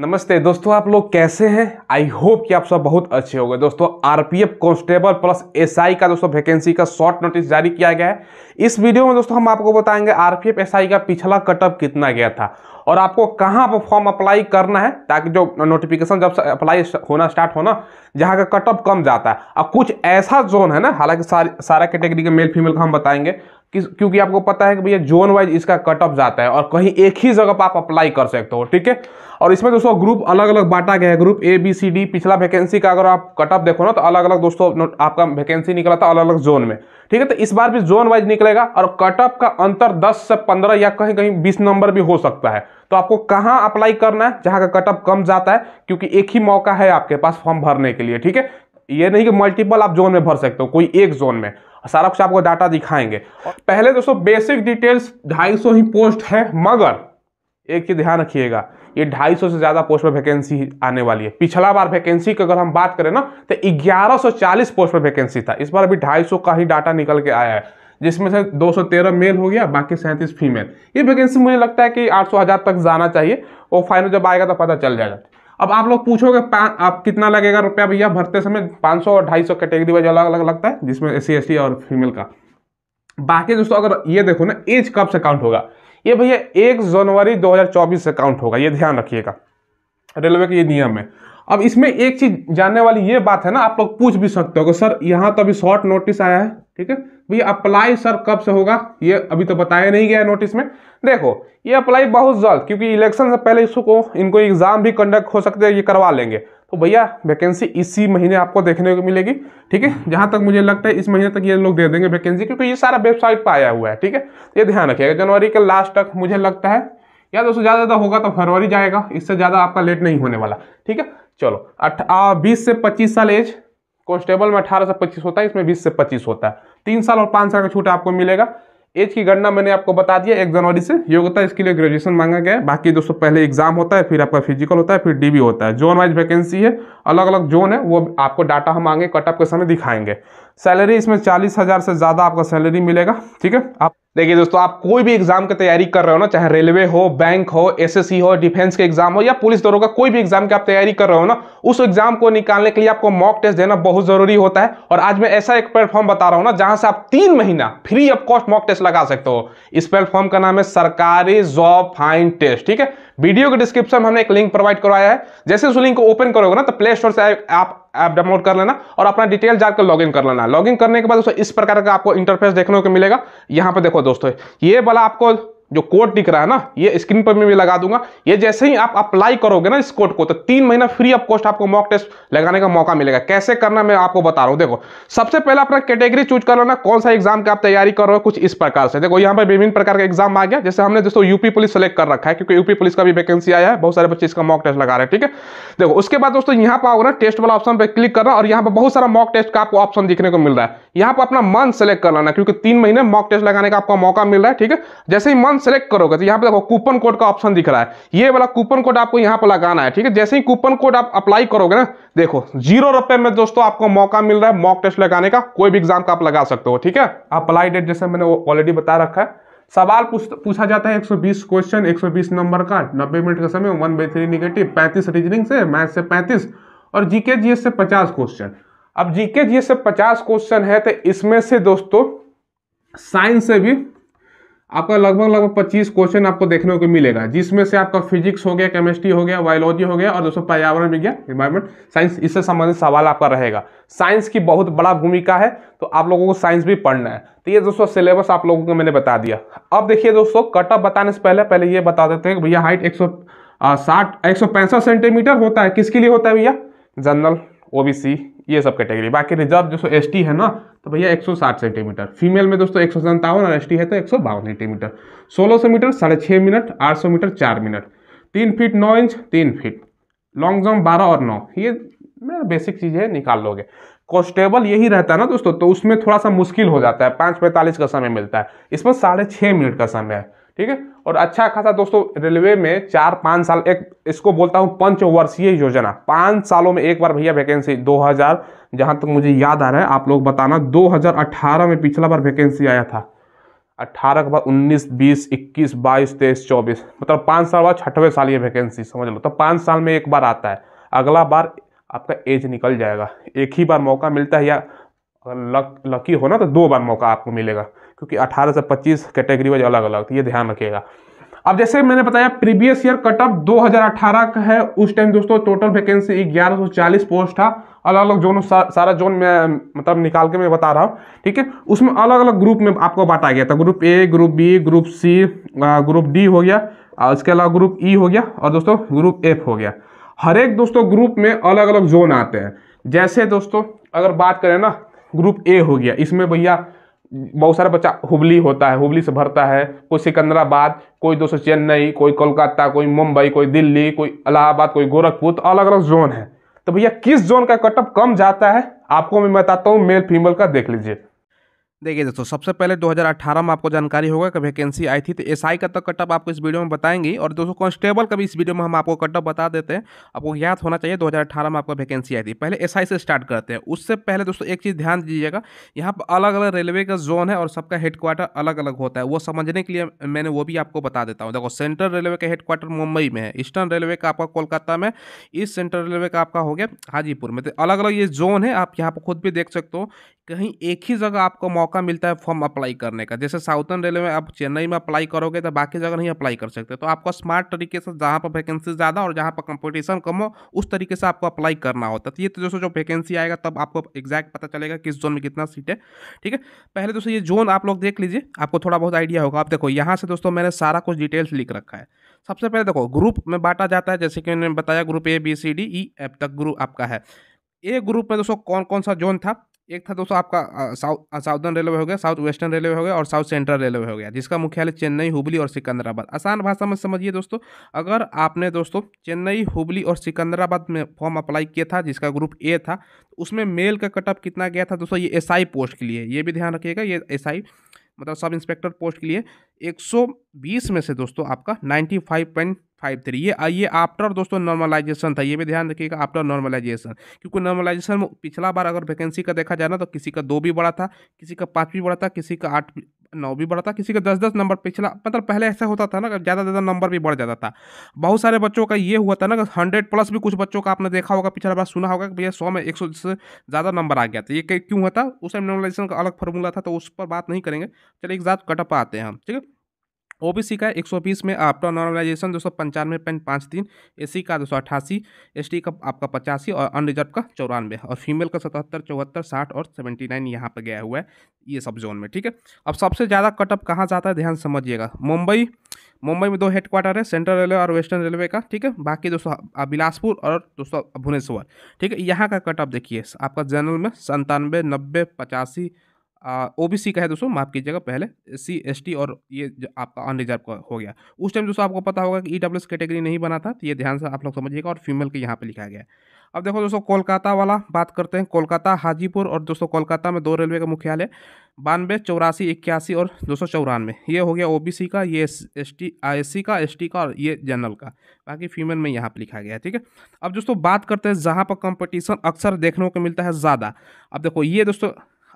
नमस्ते दोस्तों आप लोग कैसे हैं आई होप कि आप सब बहुत अच्छे होंगे दोस्तों आरपीएफ कांस्टेबल प्लस एसआई का दोस्तों वैकेंसी का शॉर्ट नोटिस जारी किया गया है इस वीडियो में दोस्तों हम आपको बताएंगे आरपीएफ एसआई का पिछला कटअप कितना गया था और आपको कहाँ पर फॉर्म अप्लाई करना है ताकि जो नोटिफिकेशन जब अप्लाई होना स्टार्ट हो ना जहाँ का कटअप कम जाता है और कुछ ऐसा जोन है ना हालांकि सारा कैटेगरी के मेल फीमेल का हम बताएंगे क्योंकि आपको पता है कि भैया जोन वाइज इसका कट ऑफ जाता है और कहीं एक ही जगह पर आप अप्लाई कर सकते हो ठीक है और इसमें दोस्तों ग्रुप अलग अलग बांटा गया है group A B C D पिछला वैकेंसी का अगर आप कट ऑफ देखो ना तो अलग अलग दोस्तों आपका वैकेंसी निकला था अलग अलग जोन में ठीक है तो इस बार भी जोन वाइज निकलेगा और कट ऑफ का अंतर 10 से 15 या कहीं कहीं 20 नंबर भी हो सकता है तो आपको कहाँ अप्लाई करना है जहाँ का कट ऑफ कम जाता है क्योंकि एक ही मौका है आपके पास फॉर्म भरने के लिए ठीक है ये नहीं कि मल्टीपल आप जोन में भर सकते हो कोई एक जोन में सारा कुछ आपको डाटा दिखाएंगे पहले दोस्तों बेसिक डिटेल्स सौ ही पोस्ट है मगर एक चीज ध्यान रखिएगा ये 250 से ज़्यादा पोस्ट पर वैकेंसी आने वाली है पिछला बार वैकेंसी की अगर हम बात करें ना तो 1140 पोस्ट पर वैकेंसी था इस बार अभी 250 का ही डाटा निकल के आया है जिसमें से 213 मेल हो गया बाकी सैंतीस फीमेल ये वैकेंसी मुझे लगता है कि आठ सौ हज़ार तक जाना चाहिए और फाइनल जब आएगा तो पता चल जाएगा अब आप लोग पूछोगे आप कितना लगेगा रुपया भैया भरते समय 500 और 250 कैटेगरी वाइज अलग अलग लगता है जिसमें एस सी और फीमेल का बाकी दोस्तों अगर ये देखो ना एज कब से काउंट होगा ये भैया एक जनवरी 2024 से काउंट होगा ये ध्यान रखिएगा रेलवे के ये नियम है अब इसमें एक चीज जानने वाली ये बात है ना आप लोग पूछ भी सकते हो सर यहाँ तो अभी शॉर्ट नोटिस आया है ठीक है भैया अप्लाई सर कब से होगा ये अभी तो बताया नहीं गया है नोटिस में देखो ये अप्लाई बहुत जल्द क्योंकि इलेक्शन से पहले इसको इनको एग्जाम भी कंडक्ट हो सकते हैं ये करवा लेंगे तो भैया वैकेंसी इसी महीने आपको देखने को मिलेगी ठीक है जहाँ तक मुझे लगता है इस महीने तक ये लोग दे देंगे वैकेंसी क्योंकि ये सारा वेबसाइट पर आया हुआ है ठीक है ये ध्यान रखिएगा जनवरी के लास्ट तक मुझे लगता है या दोस्तों ज़्यादा ज़्यादा होगा तो फरवरी जाएगा इससे ज़्यादा आपका लेट नहीं होने वाला ठीक है चलो अठा बीस से पच्चीस साल एज कॉन्स्टेबल में अठारह से पच्चीस होता है इसमें बीस से पच्चीस होता है तीन साल और पाँच साल का छूट आपको मिलेगा एज की गणना मैंने आपको बता दिया एक जनवरी से योग्यता इसके लिए ग्रेजुएशन मांगा गया है बाकी दोस्तों पहले एग्जाम होता है फिर आपका फिजिकल होता है फिर डीबी होता है जोन वाइज वैकेंसी है अलग अलग जोन है वो आपको डाटा हम आगे कटअप के समय दिखाएंगे सैलरी इसमें चालीस हज़ार से ज़्यादा आपका सैलरी मिलेगा ठीक है आप देखिए दोस्तों आप कोई भी एग्जाम की तैयारी कर रहे हो ना चाहे रेलवे हो बैंक हो एसएससी हो डिफेंस के एग्जाम हो या पुलिस दरोगा का कोई भी एग्जाम की आप तैयारी कर रहे हो ना उस एग्जाम को निकालने के लिए आपको मॉक टेस्ट देना बहुत जरूरी होता है और आज मैं ऐसा एक प्लेटफॉर्म बता रहा हूँ ना जहां से आप तीन महीना free of cost mock test लगा सकते हो इस प्लेटफॉर्म का नाम है सरकारी जॉब फाइन टेस्ट ठीक है वीडियो के डिस्क्रिप्शन में हमने एक लिंक प्रोवाइड करवाया है जैसे उस लिंक को ओपन करोगे ना तो प्ले स्टोर से आप ऐप डाउनलोड कर लेना और अपना डिटेल जाकर लॉगिन कर लेना लॉगिन करने के बाद दोस्तों इस प्रकार का आपको इंटरफेस देखने को मिलेगा यहाँ पर देखो दोस्तों ये वाला आपको जो कोड दिख रहा है ना ये स्क्रीन पर मैं भी लगा दूंगा ये जैसे ही आप अप्लाई करोगे ना इस कोड को तो तीन महीना फ्री ऑफ कॉस्ट आपको मॉक टेस्ट लगाने का मौका मिलेगा कैसे करना मैं आपको बता रहा हूँ देखो सबसे पहले अपना कैटेगरी चूज कर ना कौन सा एग्जाम की आप तैयारी कर रहे हो कुछ इस प्रकार से देखो यहाँ पर विभिन्न प्रकार का एग्जाम आ गया जैसे हमने दोस्तों यूपी पुलिस सेलेक्ट कर रखा है क्योंकि यूपी पुलिस का भी वैकेंसी आया है बहुत सारे बच्चे इसका मॉक टेस्ट लगा रहे हैं ठीक है देखो उसके बाद दोस्तों यहाँ पर आओगे ना टेस्ट वाला ऑप्शन पर क्लिक करना और यहाँ पर बहुत सारा मॉक टेस्ट का आपको ऑप्शन दिखने को मिल रहा है यहां पर अपना मंथ सेलेक्ट कर लाना क्योंकि तीन महीने मॉक टेस्ट लगाने का आपका मौका मिल रहा है ठीक है जैसे ही मंथ सेलेक्ट करोगे तो यहाँ पर देखो कूपन कोड का ऑप्शन दिख रहा है ये वाला कूपन कोड आपको यहाँ पर लगाना है ठीक है जैसे ही कूपन कोड आप अप्लाई करोगे ना देखो जीरो रुपए में दोस्तों आपको मौका मिल रहा है मॉक टेस्ट लगाने का कोई भी एग्जाम का आप लगा सकते हो ठीक है अप्लाई डेट जैसे मैंने ऑलरेडी बता रखा है सवाल पूछा जाता है 120 क्वेश्चन 120 नंबर का 90 मिनट का समय वन बाई थ्री निगेटिव पैंतीस रीजनिंग से मैथ से 35 और जीके जीएस से 50 क्वेश्चन अब जीके जी से पचास क्वेश्चन है तो इसमें से दोस्तों साइंस से भी आपका लगभग लगभग पच्चीस क्वेश्चन आपको देखने को मिलेगा जिसमें से आपका फिजिक्स हो गया केमिस्ट्री हो गया बायोलॉजी हो गया और दोस्तों पर्यावरण विज्ञान इन्वायरमेंट साइंस इससे संबंधित सवाल आपका रहेगा साइंस की बहुत बड़ा भूमिका है तो आप लोगों को साइंस भी पढ़ना है तो ये दोस्तों सिलेबस आप लोगों को मैंने बता दिया अब देखिए दोस्तों कटअप बताने से पहले पहले ये बता देते हैं भैया हाइट एक सौ साठ सेंटीमीटर होता है किसके लिए होता है भैया जनरल ओबीसी ये सब कैटेगरी बाकी रिजर्व दोस्तों एस है ना तो भैया 160 सेंटीमीटर फीमेल में दोस्तों एक सौ संतावन और एस है तो एक सेंटीमीटर सोलह सौ मीटर साढ़े छः मिनट आठ सौ मीटर चार मिनट तीन फीट नौ इंच तीन फीट लॉन्ग जम्प बारह और नौ ये मेरा बेसिक चीज़ है निकाल लोगे कॉन्स्टेबल यही रहता है ना दोस्तों तो उसमें थोड़ा सा मुश्किल हो जाता है पाँच पैंतालीस का समय मिलता है इसमें साढ़े छः मिनट का समय है ठीक है और अच्छा खासा दोस्तों रेलवे में चार पाँच साल एक इसको बोलता हूँ पंचवर्षीय योजना पाँच सालों में एक बार भैया वैकेंसी 2000 जहाँ तक तो मुझे याद आ रहा है आप लोग बताना 2018 में पिछला बार वैकेंसी आया था 18 के बाद 19 20 21 22 23 24 मतलब पाँच साल बाद छठवें साल ये वैकेंसी समझ लो तो पाँच साल में एक बार आता है अगला बार आपका एज निकल जाएगा एक ही बार मौका मिलता है या लक लकी हो ना तो दो बार मौका आपको मिलेगा क्योंकि 18 से 25 कैटेगरी वाइज अलग अलग ये ध्यान रखिएगा अब जैसे मैंने बताया प्रीवियस ईयर कट ऑफ 2018 का है उस टाइम दोस्तों टोटल वैकेंसी 1140 पोस्ट था अलग अलग जोन सा, सारा जोन में मतलब निकाल के मैं बता रहा हूँ ठीक है उसमें अलग अलग ग्रुप में आपको बांटा गया था group A group B group C group D हो गया और इसके अलावा ग्रुप ई e हो गया और दोस्तों ग्रुप एफ हो गया हर एक दोस्तों ग्रुप में अलग अलग जोन आते हैं जैसे दोस्तों अगर बात करें ना ग्रुप ए हो गया इसमें भैया बहुत सारा बच्चा हुबली होता है हुबली से भरता है कोई सिकंदराबाद कोई दोस्तों चेन्नई कोई कोलकाता कोई मुंबई कोई दिल्ली कोई इलाहाबाद कोई गोरखपुर तो अलग अलग जोन है तो भैया किस जोन का कटअप कम जाता है आपको मैं बताता हूँ मेल फीमेल का देख लीजिए देखिए दोस्तों सबसे पहले 2018 में आपको जानकारी होगा कि वैकेंसी आई थी तो एस आई का तो कटअप आपको इस वीडियो में बताएंगे और दोस्तों कांस्टेबल का भी इस वीडियो में हम आपको कटअप बता देते हैं आपको याद होना चाहिए 2018 में आपको वैकेंसी आई थी पहले एस से स्टार्ट करते हैं उससे पहले दोस्तों एक चीज़ ध्यान दीजिएगा यहाँ पर अलग अलग रेलवे का जोन है और सबका हेडक्वार्टर अलग अलग होता है वो समझने के लिए मैंने वो भी आपको बता देता हूँ देखो सेंट्रल रेलवे का हेडक्वार्टर मुंबई में है ईस्टर्न रेलवे का आपका कोलकाता में ईस्ट सेंट्रल रेलवे का आपका हो गया हाजीपुर में तो अलग अलग ये जोन है आप यहाँ पर खुद भी देख सकते हो कहीं एक ही जगह आपको मौका मौका मिलता है फॉर्म अप्लाई करने का जैसे साउथर्न रेलवे में आप चेन्नई में अप्लाई करोगे तो बाकी जगह नहीं अप्लाई कर सकते तो आपको स्मार्ट तरीके से जहाँ पर वैकेंसी ज़्यादा और जहाँ पर कंपटीशन कम हो उस तरीके से आपको अप्लाई करना होता है तो ये तो दोस्तों जो वैकेंसी आएगा तब आपको एग्जैक्ट पता चलेगा किस जोन में कितना सीट है ठीक है पहले दोस्तों ये जोन आप लोग देख लीजिए आपको थोड़ा बहुत आइडिया होगा आप देखो यहाँ से दोस्तों मैंने सारा कुछ डिटेल्स लिख रखा है सबसे पहले देखो ग्रुप में बांटा जाता है जैसे कि मैंने बताया group A B C D E F तक ग्रुप आपका है ए ग्रुप में दोस्तों कौन कौन सा जोन था एक था दोस्तों आपका साउथ साउदर्न रेलवे हो गया साउथ वेस्टर्न रेलवे हो गया और साउथ सेंट्रल रेलवे हो गया जिसका मुख्यालय चेन्नई हुबली और सिकंदराबाद आसान भाषा में समझिए दोस्तों अगर आपने दोस्तों चेन्नई हुबली और सिकंदराबाद में फॉर्म अप्लाई किया था जिसका ग्रुप ए था तो उसमें मेल का कटअप कितना गया था दोस्तों ये एस पोस्ट के लिए ये भी ध्यान रखिएगा ये एस मतलब सब इंस्पेक्टर पोस्ट के लिए एक में से दोस्तों आपका नाइन्टी फाइव थ्री ये ये आफ्टर दोस्तों नॉर्मलाइजेशन था ये भी ध्यान रखिएगा आफ्टर नॉर्मलाइजेशन क्योंकि नॉर्मलाइजेशन में पिछला बार अगर वैकेंसी का देखा जाए ना तो किसी का दो भी बड़ा था किसी का पाँच भी बड़ा था किसी का आठ नौ भी बढ़ा था किसी का दस दस नंबर पिछला मतलब पहले ऐसा होता था ना कि ज़्यादा ज़्यादा नंबर भी बढ़ जाता था बहुत सारे बच्चों का ये हुआ था ना कि हंड्रेड प्लस भी कुछ बच्चों का आपने देखा होगा पिछला बार सुना होगा कि भैया सौ में एक सौ से ज़्यादा नंबर आ गया था ये क्यों हुआ था उस टाइम नॉर्मलाइजेशन का अलग फॉर्मूला था तो उस पर बात नहीं करेंगे चलिए एक साथ कटअप आते हैं हम ठीक है ओबीसी का 120 में आपका नॉर्मलाइजेशन दो सौ पंचानवे पॉइंट पाँच तीन सी का दो सौ अट्ठासी एस का आपका पचासी और अनरिजर्व का चौरानवे और फीमेल का सतहत्तर चौहत्तर साठ और सेवेंटी नाइन यहाँ पर गया हुआ है ये सब जोन में ठीक है अब सबसे ज़्यादा कटअप कहाँ जाता है ध्यान समझिएगा मुंबई मुंबई में दो हेडक्वार्टर है सेंट्रल रेलवे और वेस्टर्न रेलवे का ठीक है बाकी दोस्तों बिलासपुर और दो सौ भुवनेश्वर ठीक है यहाँ का कटअप देखिए आपका जनरल में संतानवे नब्बे पचासी ओबीसी का है दोस्तों माफ़ कीजिएगा पहले सी एस टी और ये जो आपका अनरिजर्व का हो गया उस टाइम दोस्तों आपको पता होगा कि ई डब्ल्यू एस कैटेगरी नहीं बना था तो ये ध्यान से आप लोग समझिएगा और फीमेल के यहाँ पे लिखा गया अब देखो दोस्तों कोलकाता वाला बात करते हैं कोलकाता हाजीपुर और दोस्तों कोलकाता में दो रेलवे का मुख्यालय बानवे चौरासी इक्यासी और दो सौ चौरानवे ये हो गया ओबीसी का ये एस टी एस सी का एस टी का और ये जनरल का बाकी फीमेल में यहाँ पर लिखा गया है ठीक है अब दोस्तों बात करते हैं जहाँ पर कंपटीशन अक्सर देखने को मिलता है ज़्यादा अब देखो ये दोस्तों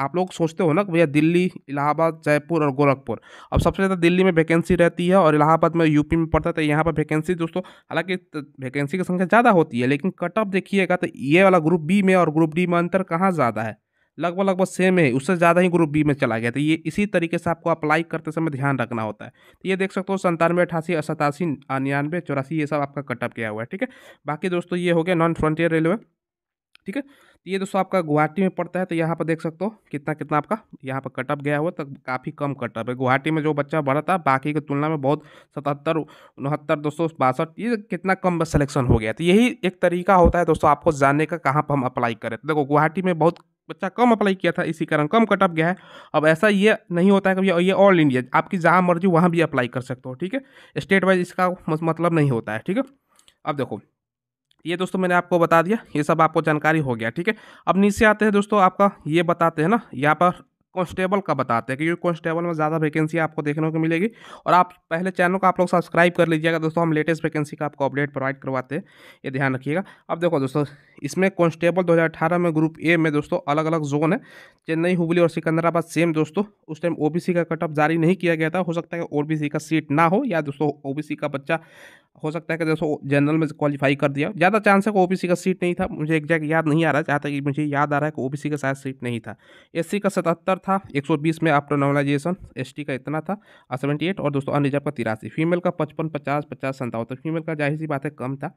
आप लोग सोचते हो ना कि भैया दिल्ली इलाहाबाद जयपुर और गोरखपुर अब सबसे ज़्यादा दिल्ली में वैकेंसी रहती है और इलाहाबाद में यूपी में पड़ता है तो यहाँ पर वैकेंसी दोस्तों हालांकि वैकेंसी की संख्या ज़्यादा होती है लेकिन कट ऑफ देखिएगा तो ये वाला ग्रुप बी में और ग्रुप डी में अंतर कहाँ ज़्यादा है लगभग लगभग सेम है उससे ज़्यादा ही ग्रुप बी में चला गया तो ये इसी तरीके से आपको अप्लाई करते समय ध्यान रखना होता है तो ये देख सकते हो संतानवे अठासी सतासी निन्यानवे चौरासी ये सब आपका कटअप किया हुआ है ठीक है बाकी दोस्तों ये हो गया नॉन फ्रंटियर रेलवे ठीक है तो ये दोस्तों आपका गुवाहाटी में पड़ता है तो यहाँ पर देख सकते हो कितना कितना आपका यहाँ पर कटअप गया हुआ तो काफ़ी कम कटअप है गुवाहाटी में जो बच्चा बढ़ा था बाकी की तुलना में बहुत सतहत्तर उनहत्तर सौ बासठ ये कितना कम सिलेक्शन हो गया तो यही एक तरीका होता है दोस्तों आपको जानने का कहाँ पर हम अप्लाई करें तो देखो गुवाहाटी में बहुत बच्चा कम अप्लाई किया था इसी कारण कम कटअप गया है अब ऐसा ये नहीं होता है कि ये ऑल इंडिया आपकी जहाँ मर्जी वहाँ भी अप्लाई कर सकते हो ठीक है स्टेट वाइज इसका मतलब नहीं होता है ठीक है अब देखो ये दोस्तों मैंने आपको बता दिया ये सब आपको जानकारी हो गया ठीक है अब नीचे आते हैं दोस्तों आपका ये बताते हैं ना यहाँ पर कॉन्स्टेबल का बताते हैं क्योंकि कॉन्स्टेबल में ज़्यादा वैकेंसी आपको देखने को मिलेगी और आप पहले चैनल को आप लोग सब्सक्राइब कर लीजिएगा दोस्तों हम लेटेस्ट वैकेंसी का आपको अपडेट प्रोवाइड करवाते हैं ये ध्यान रखिएगा अब देखो दोस्तों इसमें कॉन्स्टेबल 2018 में ग्रुप ए में दोस्तों अलग अलग जोन है चेन्नई हुबली और सिकंदराबाद सेम दोस्तों उस टाइम ओ का कटअप जारी नहीं किया गया था हो सकता है ओ का सीट ना हो या दोस्तों ओ का बच्चा हो सकता है कि जैसे जनरल में क्वालिफाई कर दिया ज़्यादा चांस है कि ओबीसी का सीट नहीं था मुझे एग्जैक्ट याद नहीं आ रहा जहाँ तक मुझे याद आ रहा है कि ओबीसी का शायद सीट नहीं था एससी का सतहत्तर था 120 में आफ्टर नॉर्मलाइजेशन एसटी का इतना था सेवेंटी एट और दोस्तों अनरिजर्व का तिरासी फीमेल का पचपन पचास पचास संतावन तो फीमेल का जाहिर सी बात है कम था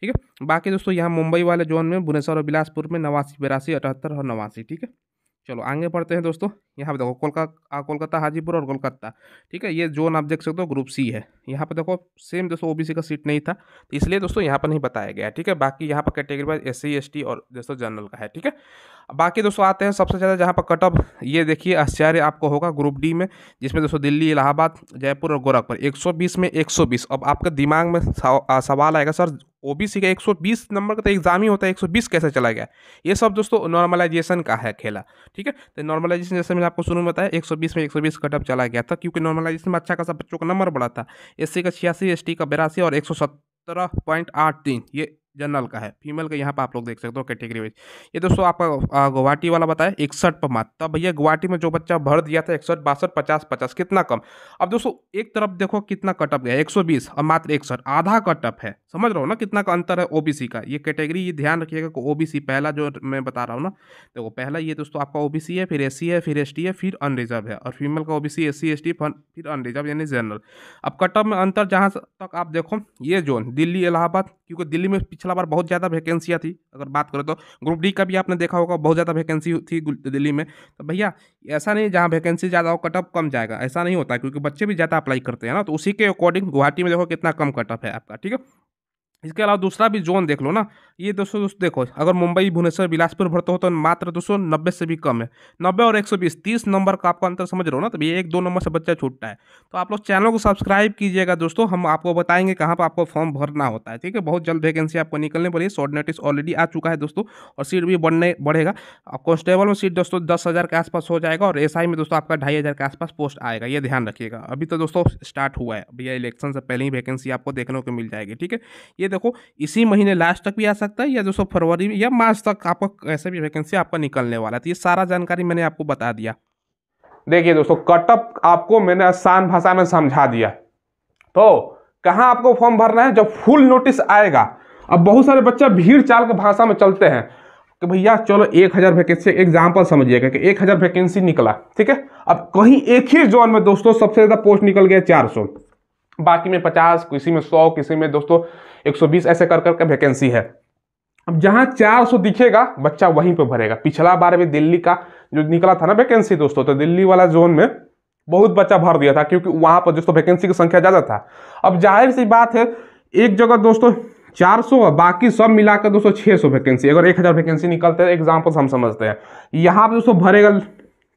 ठीक है बाकी दोस्तों यहाँ मुंबई वाले जोन में भुवनेश्वर और बिलासपुर में नवासी बिरासी अठहत्तर और नवासी ठीक है चलो आगे बढ़ते हैं दोस्तों यहाँ पे देखो कोलका कोलकाता हाजीपुर और कोलकाता ठीक है ये जोन आप देख सकते हो ग्रुप सी है यहाँ पे देखो सेम दोस्तों ओबीसी का सीट नहीं था तो इसलिए दोस्तों यहाँ पर नहीं बताया गया ठीक है बाकी यहाँ पर कैटेगरी वाइज एस सी और दोस्तों जनरल का है ठीक है बाकी दोस्तों आते हैं सबसे ज़्यादा जहाँ पर कट ऑफ ये देखिए आश्चर्य आपको होगा ग्रुप डी में जिसमें दोस्तों दिल्ली इलाहाबाद जयपुर और गोरखपुर एक में एक अब आपके दिमाग में सवाल आएगा सर ओबीसी का 120 नंबर का तो एग्जाम ही होता है 120 कैसे चला गया ये सब दोस्तों नॉर्मलाइजेशन का है खेला ठीक है तो नॉर्मलाइजेशन जैसे मैंने आपको शुरू में बताया एक में एक बीस कटअप चला गया था क्योंकि नॉर्मलाइजेशन में अच्छा खासा बच्चों का नंबर बढ़ा था एस का छियासी एस का बिरासी और एक सौ सत्रह पॉइंट आठ तीन ये जनरल का है फीमेल का यहाँ पर आप लोग देख सकते हो कैटेगरी वाइज ये दोस्तों आपका गुवाहाटी वाला बताया इकसठ पर मात्र तब भैया गुवाहाटी में जो बच्चा भर दिया था इकसठ बासठ पचास पचास कितना कम अब दोस्तों एक तरफ देखो कितना कटअप गया एक सौ बीस और मात्र इकसठ आधा कटअप है समझ रहा हो ना कितना का अंतर है ओबीसी का ये कैटेगरी ये ध्यान रखिएगा कि ओबीसी पहला जो मैं बता रहा हूँ ना देखो पहला ये दोस्तों आपका ओबीसी है फिर एससी है फिर एस है फिर अनरिजर्व है और फीमेल का ओबीसी बी सी फिर अनरिजर्व यानी जनरल अब कटअप में अंतर जहाँ तक आप देखो ये जोन दिल्ली इलाहाबाद क्योंकि दिल्ली में पिछला पिछला बार बहुत ज़्यादा वैकेंसियाँ थी अगर बात करें तो ग्रुप डी का भी आपने देखा होगा बहुत ज़्यादा वैकेंसी थी दिल्ली में तो भैया ऐसा नहीं जहाँ वैकेंसी ज़्यादा हो कटअप कम जाएगा ऐसा नहीं होता क्योंकि बच्चे भी ज़्यादा अप्लाई करते हैं ना तो उसी के अकॉर्डिंग गुवाहाटी में देखो कितना कम कटअप है आपका ठीक है इसके अलावा दूसरा भी जोन देख लो ना ये दोस्तों दोस्तों देखो अगर मुंबई भुवनेश्वर बिलासपुर भरते हो तो मात्र दोस्तों नब्बे से भी कम है नब्बे और एक सौ बीस तीस नंबर का आपका अंतर समझ रहे हो ना तो ये एक दो नंबर से बच्चा छूटता है तो आप लोग चैनल को सब्सक्राइब कीजिएगा दोस्तों हम आपको बताएंगे कहाँ पर आपको फॉर्म भरना होता है ठीक है बहुत जल्द वैकेंसी आपको निकलने पर शॉर्ट नोटिस ऑलरेडी आ चुका है दोस्तों और सीट भी बढ़ने बढ़ेगा और कॉन्स्टेबल में सीट दोस्तों दस हज़ार के आसपास हो जाएगा और एस में दोस्तों आपका ढाई हज़ार के आसपास पोस्ट आएगा ये ध्यान रखिएगा अभी तो दोस्तों स्टार्ट हुआ है भैया इलेक्शन से पहले ही वैकेंसी आपको देखने को मिल जाएगी ठीक है ये देखो इसी महीने लास्ट तक भी आ सकता है या दोस्तों फरवरी या मार्च तक आपका कैसे भी वैकेंसी आपका निकलने वाला है तो ये सारा जानकारी मैंने आपको बता दिया देखिए दोस्तों कटअप आपको मैंने आसान भाषा में समझा दिया तो कहाँ आपको फॉर्म भरना है जब फुल नोटिस आएगा अब बहुत सारे बच्चे भीड़ चाल के भाषा में चलते हैं कि भैया चलो एक हज़ार वैकेंसी एग्जाम्पल समझिएगा कि एक हज़ार वैकेंसी निकला ठीक है अब कहीं एक ही जोन में दोस्तों सबसे ज़्यादा पोस्ट निकल गया चार सौ बाकी में पचास किसी में सौ किसी में दोस्तों एक सौ बीस ऐसे कर करके वैकेंसी है अब जहां 400 दिखेगा बच्चा वहीं पे भरेगा पिछला बार भी दिल्ली का जो निकला था ना वैकेंसी दोस्तों तो दिल्ली वाला जोन में बहुत बच्चा भर दिया था क्योंकि वहां पर दोस्तों वैकेंसी की संख्या ज़्यादा था अब जाहिर सी बात है एक जगह दोस्तों 400 और बाकी सब मिलाकर दोस्तों 600 वैकेंसी अगर 1000 वैकेंसी निकलते हैं एग्जाम्पल हम समझते हैं यहाँ पर दोस्तों भरेगा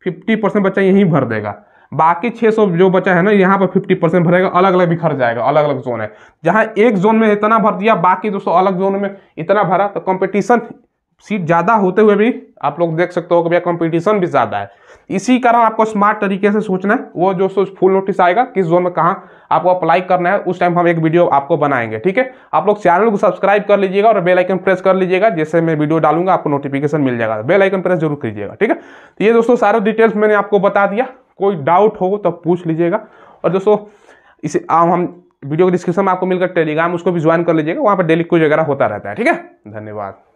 50 परसेंट बच्चा यहीं भर देगा बाकी 600 जो बचा है ना यहाँ पर 50 परसेंट भरेगा अलग अलग बिखर जाएगा अलग अलग जोन है जहाँ एक जोन में इतना भर दिया बाकी दोस्तों अलग जोन में इतना भरा तो कंपटीशन सीट ज़्यादा होते हुए भी आप लोग देख सकते हो कि भैया कंपटीशन भी ज़्यादा है इसी कारण आपको स्मार्ट तरीके से सोचना है वो जो फुल नोटिस आएगा किस जोन में कहाँ आपको अप्लाई करना है उस टाइम हम एक वीडियो आपको बनाएंगे ठीक है आप लोग चैनल को सब्सक्राइब कर लीजिएगा और बेल आइकन प्रेस कर लीजिएगा जैसे मैं वीडियो डालूंगा आपको नोटिफिकेशन मिल जाएगा बेल आइकन प्रेस जरूर कीजिएगा ठीक है तो ये दोस्तों सारे डिटेल्स मैंने आपको बता दिया कोई डाउट हो तो पूछ लीजिएगा और दोस्तों इसे आम हम वीडियो के डिस्क्रिप्शन में आपको मिलकर टेलीग्राम उसको भी ज्वाइन कर लीजिएगा वहाँ पर डेली कुछ वगैरह होता रहता है ठीक है धन्यवाद